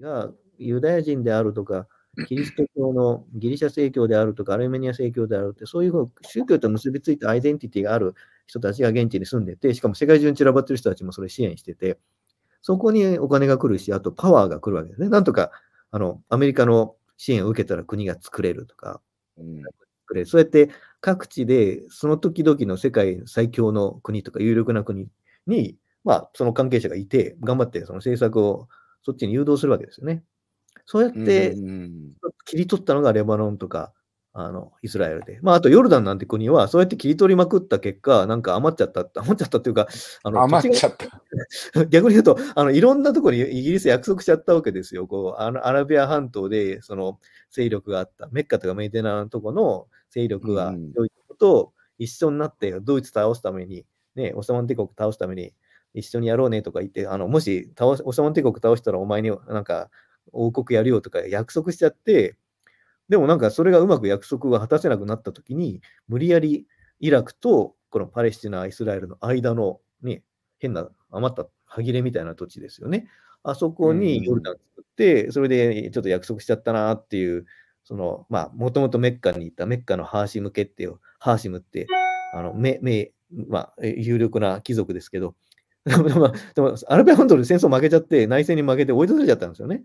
がユダヤ人であるとか、キリスト教のギリシャ正教であるとか、アルメニア正教であるって、そういうふう宗教と結びついたアイデンティティがある人たちが現地に住んでて、しかも世界中に散らばってる人たちもそれ支援してて、そこにお金が来るし、あとパワーが来るわけですね。なんとかあのアメリカの支援を受けたら国が作れるとか、うん、そうやって各地でその時々の世界最強の国とか有力な国に、まあ、その関係者がいて、頑張ってその政策をそっちに誘導するわけですよね。そうやって、切り取ったのがレバノンとか、あの、イスラエルで。まあ、あとヨルダンなんて国は、そうやって切り取りまくった結果、なんか余っちゃった、余っちゃったっていうか、あの、余っちゃった。逆に言うと、あの、いろんなところにイギリス約束しちゃったわけですよ。こう、あのアラビア半島で、その、勢力があった、メッカとかメイテナのとこの勢力が、ドイツと一緒になって、ドイツ倒すために、ね、オスマン帝国倒すために、一緒にやろうねとか言って、あのもし倒オャマン帝国倒したらお前になんか王国やるよとか約束しちゃって、でもなんかそれがうまく約束が果たせなくなった時に、無理やりイラクとこのパレスチナ、イスラエルの間の、ね、変な余った歯切れみたいな土地ですよね。あそこにヨルダン作って、それでちょっと約束しちゃったなっていう、その、まあ、もともとメッカにいたメッカのハーシム家っていう、ハーシムって、あの、め、め、まあ、有力な貴族ですけど、でも、でもアルンイ本土で戦争負けちゃって、内戦に負けて追い出されちゃったんですよね。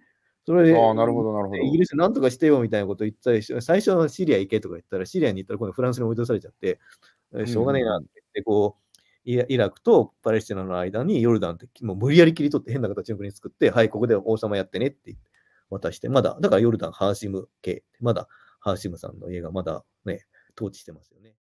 それで、あなるほどなるほどイギリスなんとかしてよみたいなこと言ったり最初はシリア行けとか言ったら、シリアに行ったら今度フランスに追い出されちゃって、しょうがねえなって言って、こう、イラクとパレスチナの間にヨルダンってもう無理やり切り取って変な形の国作って、はい、ここで王様やってねって渡して、まだ、だからヨルダン、ハーシム系、まだハーシムさんの家がまだね、統治してますよね。